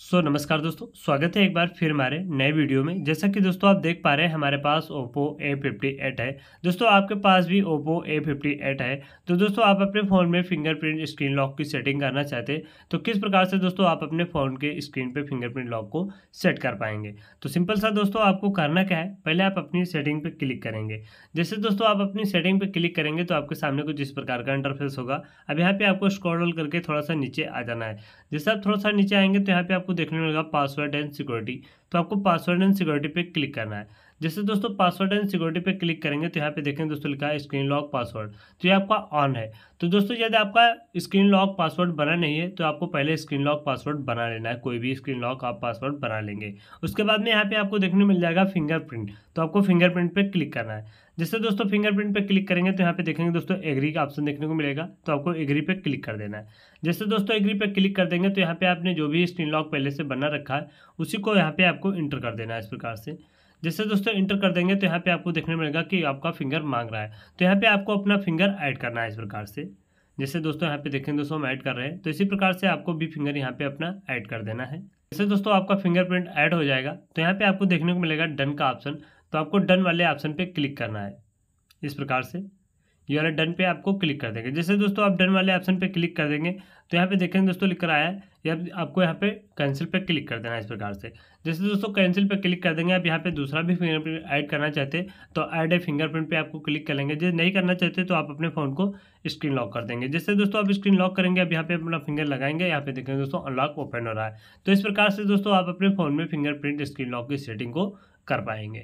सो so, नमस्कार दोस्तों स्वागत है एक बार फिर हमारे नए वीडियो में जैसा कि दोस्तों आप देख पा रहे हैं हमारे पास ओप्पो ए फिफ्टी एट है दोस्तों आपके पास भी ओप्पो ए फिफ्टी एट है तो दोस्तों आप अपने फ़ोन में फिंगरप्रिंट स्क्रीन लॉक की सेटिंग करना चाहते हैं तो किस प्रकार से दोस्तों आप अपने फ़ोन के स्क्रीन पर फिंगरप्रिंट लॉक को सेट कर पाएंगे तो सिंपल सा दोस्तों आपको करना क्या है पहले आप अपनी सेटिंग पर क्लिक करेंगे जैसे दोस्तों आप अपनी सेटिंग पर क्लिक करेंगे तो आपके सामने कुछ इस प्रकार का इंटरफेस होगा अब यहाँ पर आपको स्क्रॉल करके थोड़ा सा नीचे आ जाना है जैसे आप थोड़ा सा नीचे आएंगे तो यहाँ पर आपको देखने मिलेगा पासवर्ड एंड सिक्योरिटी तो आपको पासवर्ड एंड सिक्योरिटी पे क्लिक करना है जैसे दोस्तों पासवर्ड एंड सिक्योरिटी पे क्लिक करेंगे तो यहाँ पे देखें दोस्तों लिखा है स्क्रीन लॉक पासवर्ड तो ये आपका ऑन है तो दोस्तों यदि आपका स्क्रीन लॉक पासवर्ड बना नहीं है तो आपको पहले स्क्रीन लॉक पासवर्ड बना लेना है कोई भी स्क्रीन लॉक आप पासवर्ड बना लेंगे उसके बाद में यहाँ पे आपको देखने मिल जाएगा फिंगरप्रिंट तो आपको फिंगरप्रिंट पर क्लिक करना है जैसे दोस्तों फिंगरप्रिंट पे क्लिक करेंगे तो यहाँ पे देखेंगे दोस्तों एग्री का ऑप्शन देखने को मिलेगा तो आपको एग्री पे क्लिक कर देना है जैसे दोस्तों एग्री पे क्लिक कर देंगे तो यहाँ पे आपने जो भी स्क्रीन लॉक पहले से बना रखा है उसी को यहाँ पे आप आपको इंटर कर देना है इस प्रकार से जैसे दोस्तों इंटर कर देंगे तो यहाँ पे आपको देखने मिलेगा कि आपका फिंगर मांग रहा है तो यहाँ पे आपको अपना फिंगर ऐड करना है इस प्रकार से जैसे दोस्तों यहाँ पे देखें दोस्तों हम ऐड कर रहे हैं तो इसी प्रकार से आपको भी फिंगर यहाँ पे अपना ऐड कर देना है जैसे दोस्तों आपका फिंगरप्रिंट ऐड हो जाएगा तो यहाँ पे आपको देखने को मिलेगा डन का ऑप्शन तो आपको डन वाले ऑप्शन पर क्लिक करना है इस प्रकार से यू आर डन पे आपको क्लिक कर देंगे जैसे दोस्तों आप डन वाले ऑप्शन पे क्लिक कर देंगे तो यहाँ पे देखेंगे दोस्तों लिख रहा है या आपको यहाँ पे कैंसिल पे क्लिक कर देना इस प्रकार से जैसे दोस्तों कैंसिल पे क्लिक कर देंगे आप यहाँ पे दूसरा भी फिंगरप्रिंट ऐड करना चाहते तो ऐड ए फिंगरप्रिंट पे आपको क्लिक कर लेंगे जैसे नहीं करना चाहते तो आप अपने फ़ोन को स्क्रीन लॉक कर देंगे जैसे दोस्तों आप स्क्रीन लॉक करेंगे अब यहाँ पे अपना फिंगर लगाएंगे यहाँ पे देखेंगे दोस्तों अनलॉक ओपन हो रहा है तो इस प्रकार से दोस्तों आप अपने फ़ोन में फिंगरप्रिंट स्क्रीन लॉक की सेटिंग को कर पाएंगे